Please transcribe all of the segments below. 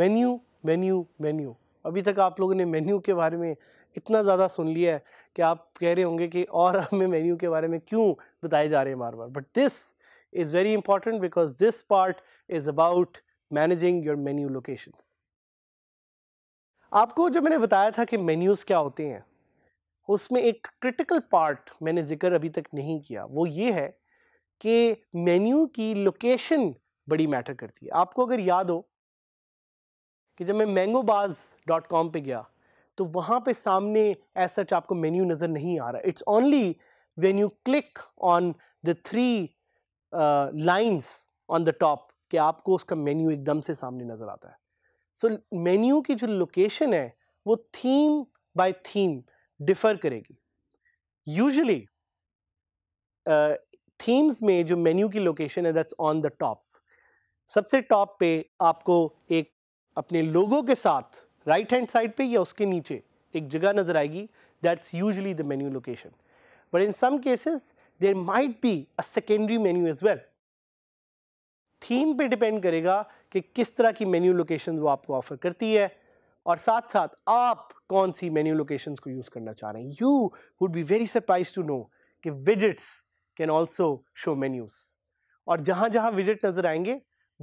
Menu menu menu अभी तक आप लोगों ने मेन्यू के बारे में इतना ज़्यादा सुन लिया है कि आप कह रहे होंगे कि और हमें मेन्यू के बारे में क्यों बताए जा रहे हैं बार बार but this is very important because this part is about managing your menu locations आपको जो मैंने बताया था कि मेन्यूज़ क्या होते हैं उसमें एक क्रिटिकल पार्ट मैंने जिक्र अभी तक नहीं किया वो ये है कि मेन्यू की लोकेशन बड़ी मैटर करती है आपको अगर याद हो कि जब मैं मैंगोबाज डॉट कॉम पर गया तो वहाँ पे सामने ऐसा सच आपको मेन्यू नज़र नहीं आ रहा it's only when you click on the three lines on the top कि आपको उसका मेन्यू एकदम से सामने नज़र आता है सो so, मेन्यू की जो लोकेशन है वो थीम बाय थीम डिफ़र करेगी यूजली थीम्स uh, में जो मेन्यू की लोकेशन है दैट्स ऑन द टॉप सबसे टॉप पे आपको एक अपने लोगों के साथ राइट हैंड साइड पे या उसके नीचे एक जगह नज़र आएगी that's usually the menu location but in some cases there might be a secondary menu as well theme पे डिपेंड करेगा कि किस तरह की मेन्यू लोकेशन वो आपको ऑफर करती है और साथ साथ आप कौन सी मेन्यू लोकेशन को यूज़ करना चाह रहे हैं you would be very surprise to know कि widgets can also show menus और जहाँ जहाँ विजिट नज़र आएंगे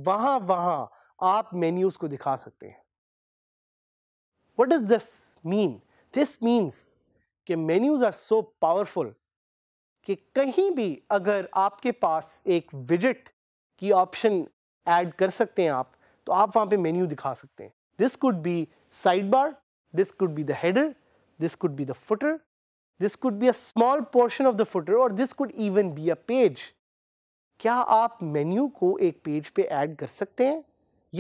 वहाँ वहाँ आप मेन्यूज़ को दिखा सकते हैं What does this mean? This means कि menus are so powerful कि कहीं भी अगर आपके पास एक widget की option add कर सकते हैं आप तो आप वहाँ पे menu दिखा सकते हैं. This could be sidebar, this could be the header, this could be the footer, this could be a small portion of the footer or this could even be a page. क्या आप menu को एक page पे add कर सकते हैं?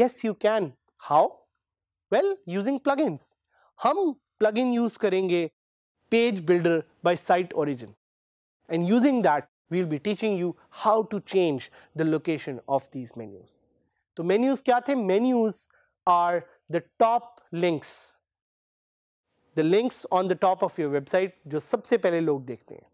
Yes you can how well using plug हम plug in use करेंगे page builder by site origin and using that will be teaching you how to change the location of these menus तो menus क्या थे menus are the top links the links on the top of your website जो सबसे पहले लोग देखते हैं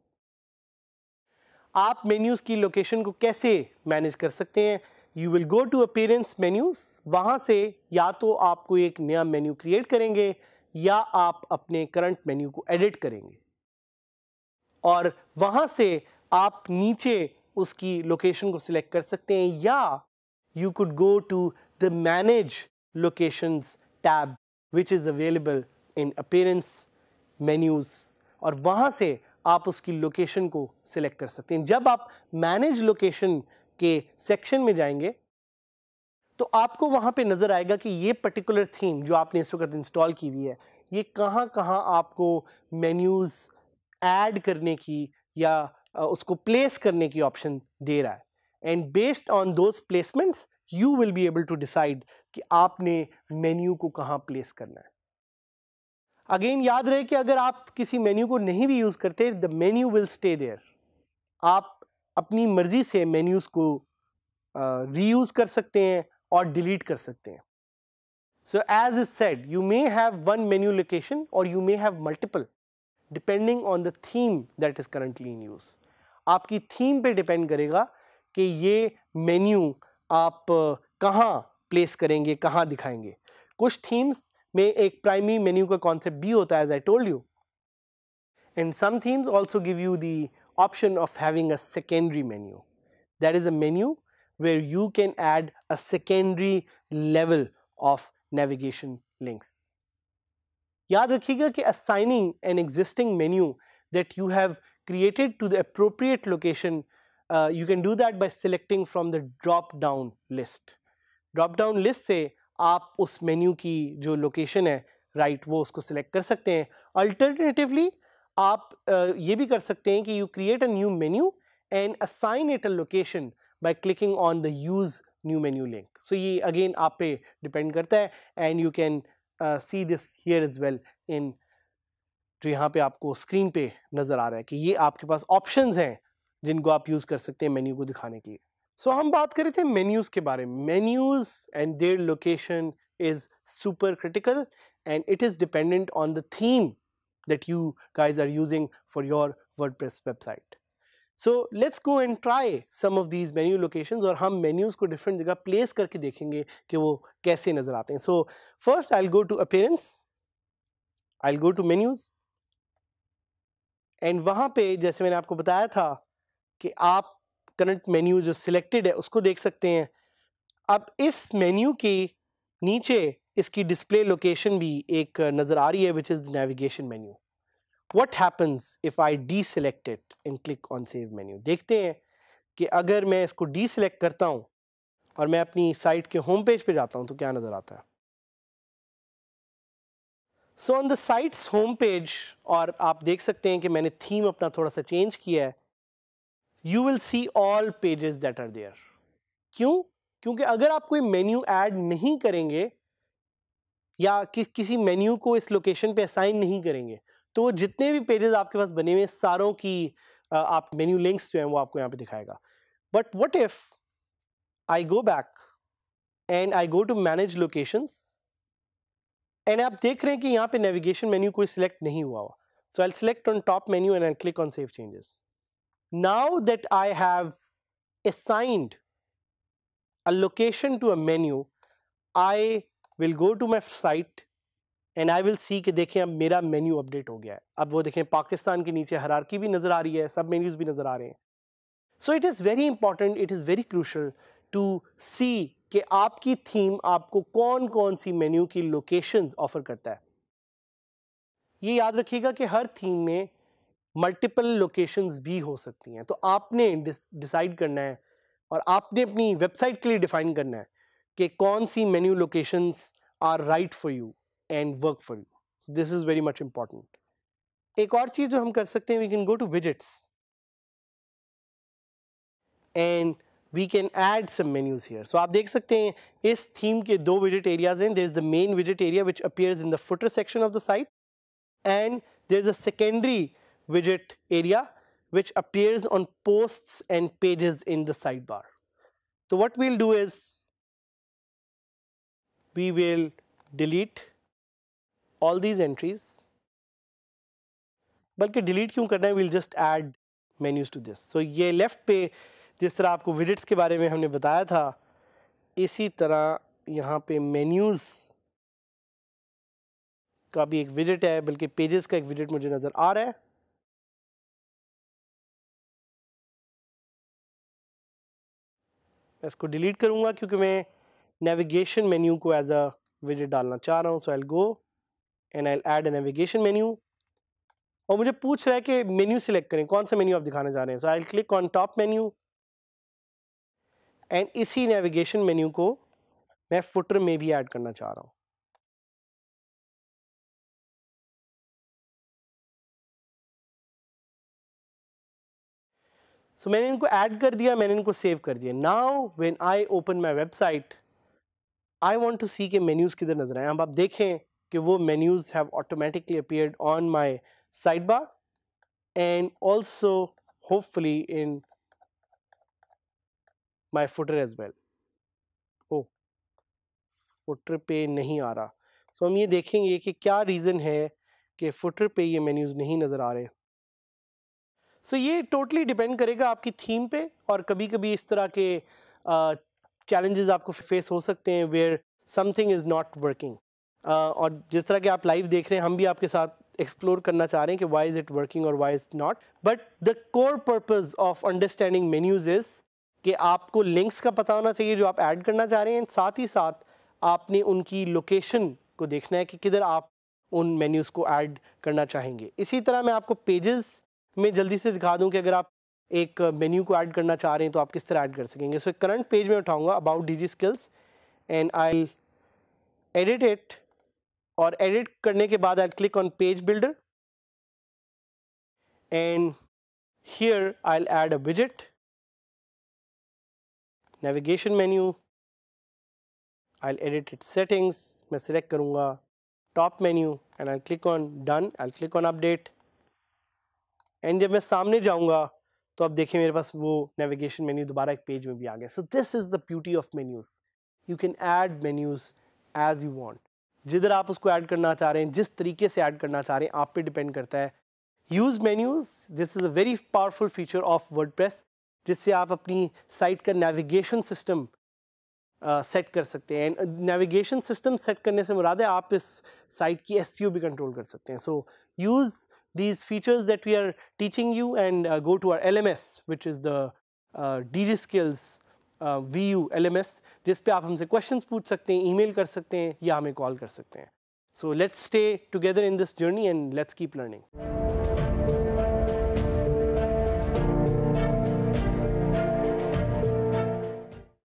आप मेन्यूज की लोकेशन को कैसे मैनेज कर सकते हैं you will go to appearance menus वहाँ से या तो आप कोई एक नया मेन्यू क्रिएट करेंगे या आप अपने करंट मेन्यू को एडिट करेंगे और वहाँ से आप नीचे उसकी लोकेशन को सिलेक्ट कर सकते हैं या you could go to the manage locations tab which is available in appearance menus और वहाँ से आप उसकी लोकेशन को सिलेक्ट कर सकते हैं जब आप मैनेज लोकेशन के सेक्शन में जाएंगे तो आपको वहां पे नज़र आएगा कि ये पर्टिकुलर थीम जो आपने इस वक्त इंस्टॉल की हुई है ये कहां कहां आपको मेन्यूज़ ऐड करने की या उसको प्लेस करने की ऑप्शन दे रहा है and based on those placements you will be able to decide कि आपने मेन्यू को कहां प्लेस करना है अगेन याद रहे कि अगर आप किसी मेन्यू को नहीं भी यूज़ करते the menu will stay there आप अपनी मर्ज़ी से मेन्यूज़ को रीयूज़ कर सकते हैं और डिलीट कर सकते हैं so as is said you may have one menu location और you may have multiple depending on the theme that is currently in use आपकी थीम पे डिपेंड करेगा कि ये मेन्यू आप कहाँ प्लेस करेंगे कहाँ दिखाएंगे कुछ थीम्स में एक प्राइमरी मेन्यू का कॉन्सेप्ट भी होता है as I told you and some themes also give you the option of having a secondary menu. That is a menu where you can add a secondary level of navigation links. याद रखिएगा ke assigning an existing menu that you have created to the appropriate location, uh, you can do that by selecting from the drop down list. Drop down list say आप us menu ki jo location hai right wo usko select kar sakte hain. Alternatively, आप ये भी कर सकते हैं कि you create a new menu and assign it a location by clicking on the use new menu link so ये again आप पे डिपेंड करता है and you can see this here is well in जो यहाँ पे आपको स्क्रीन पे नज़र आ रहा है कि ये आपके पास ऑप्शंस हैं जिनको आप यूज़ कर सकते हैं मेन्यू को दिखाने के लिए सो so, हम बात कर रहे थे मेन्यूज़ के बारे में menus and their location is super critical and it is dependent on the theme that you guys are using for your WordPress website. So let's go and try some of these menu locations और हम menus को different जगह place करके देखेंगे कि वो कैसे नज़र आते हैं so first I go to appearance I go to menus and वहाँ पे जैसे मैंने आपको बताया था कि आप करंट मेन्यू जो सिलेक्टेड है उसको देख सकते हैं अब इस मेन्यू के नीचे इसकी डिस्प्ले लोकेशन भी एक नज़र आ रही है which is navigation menu what happens if I deselected in and click on save menu देखते हैं कि अगर मैं इसको डी सेलेक्ट करता हूँ और मैं अपनी साइट के होम पेज पे जाता हूँ तो क्या नज़र आता है so on the site's home page और आप देख सकते हैं कि मैंने थीम अपना थोड़ा सा चेंज किया है you will see all pages that are there क्यों क्योंकि अगर आप कोई मेन्यू ऐड नहीं करेंगे या कि, किसी मेन्यू को इस लोकेशन पे असाइन नहीं करेंगे तो जितने भी पेजेस आपके पास बने हुए सारों की आप मेन्यू लिंक्स जो हैं वो आपको यहाँ पे दिखाएगा but what if I go back and I go to manage locations and आप देख रहे हैं कि यहाँ पे नेविगेशन मेन्यू कोई सिलेक्ट नहीं हुआ हुआ so I select on top menu and I click on save changes now that I have assigned a location to a menu I will go to my site and I will see कि देखें अब मेरा menu update हो गया है अब वो देखें पाकिस्तान के नीचे हरारकी भी नज़र आ रही है सब मेन्यूज़ भी नज़र आ रहे हैं so it is very important it is very crucial to see कि आपकी थीम आपको कौन कौन सी मेन्यू की लोकेशन ऑफ़र करता है ये याद रखिएगा कि हर थीम में मल्टीपल लोकेशंस भी हो सकती हैं तो आपने डिसाइड करना है और आपने अपनी वेबसाइट के लिए डिफ़ाइन करना है कि कौन सी menu locations are right for you and work for you this is very much important एक और चीज़ जो हम कर सकते हैं we can go to widgets and we can add some menus here so आप देख सकते हैं इस थीम के दो विजिट एरियाज हैं देर इज़ द मेन विजिट area which appears in the footer section of the site and there is a secondary widget area which appears on posts and pages in the sidebar. So what we'll do is we will delete all these entries बल्कि delete क्यों करना है we'll just add menus to this so ये left पे जिस तरह आपको widgets के बारे में हमने बताया था इसी तरह यहाँ पे मेन्यूज़ का भी एक विजिट है बल्कि पेजेस का एक विजिट मुझे नज़र आ रहा है इसको डिलीट करूंगा क्योंकि मैं नेविगेशन मेन्यू को एज अ विजिट डालना चाह रहा हूँ so I go and I add a navigation menu और मुझे पूछ रहा है कि मेन्यू सिलेक्ट करें कौन सा मेन्यू आप दिखाने जा रहे हैं so I click on top menu and इसी नेविगेशन मेन्यू को मैं फुटर में भी ऐड करना चाह रहा हूं सो so, मैंने इनको ऐड कर दिया मैंने इनको सेव कर दिया now when I open my website I want to see के मेन्यूज़ किधर नज़र आए अब आप देखें कि वो menus have automatically appeared on my sidebar and also hopefully in my footer as well ओ फुटर पे नहीं आ रहा सो so, हम ये देखेंगे कि क्या रीज़न है कि फुटर पे ये मेन्यूज़ नहीं नज़र आ रहे सो so, ये टोटली totally डिपेंड करेगा आपकी थीम पे और कभी कभी इस तरह के चैलेंजेस आपको फेस हो सकते हैं where something is not working और जिस तरह के आप लाइव देख रहे हैं हम भी आपके साथ एक्सप्लोर करना चाह रहे हैं कि वाई इज़ इट वर्किंग और why is not but the core purpose of understanding menus is कि आपको लिंक्स का पता होना चाहिए जो आप ऐड करना चाह रहे हैं साथ ही साथ आपने उनकी लोकेशन को देखना है कि किधर आप उन मेन्यूज़ को ऐड करना चाहेंगे इसी तरह मैं आपको पेजेस में जल्दी से दिखा दूं कि अगर आप एक मेन्यू को ऐड करना चाह रहे हैं तो आप किस तरह ऐड कर सकेंगे सो so, एक करंट पेज में उठाऊंगा about digi skills and I edit it और एडिट करने के बाद I click on page builder and here I add a विजिट navigation menu I edit it settings मैं सिलेक्ट करूंगा top menu and I click on done I click on update and जब मैं सामने जाऊंगा तो अब देखिए मेरे पास वो नेविगेशन मेन्यू दोबारा एक पेज में भी आ गया so this is the beauty of menus you can add menus as you want जिधर आप उसको ऐड करना चाह रहे हैं जिस तरीके से ऐड करना चाह रहे हैं आप पे डिपेंड करता है use menus this is a very powerful feature of word जिससे आप अपनी साइट का नेविगेशन सिस्टम सेट कर सकते हैं नेविगेशन सिस्टम सेट करने से मुराद है आप इस साइट की एस भी कंट्रोल कर सकते हैं so use these features that we are teaching you and uh, go to our LMS which is the uh, DG Skills uh, VU LMS जिस पे आप हमसे questions email कर call So let's stay together in this journey and let's keep learning.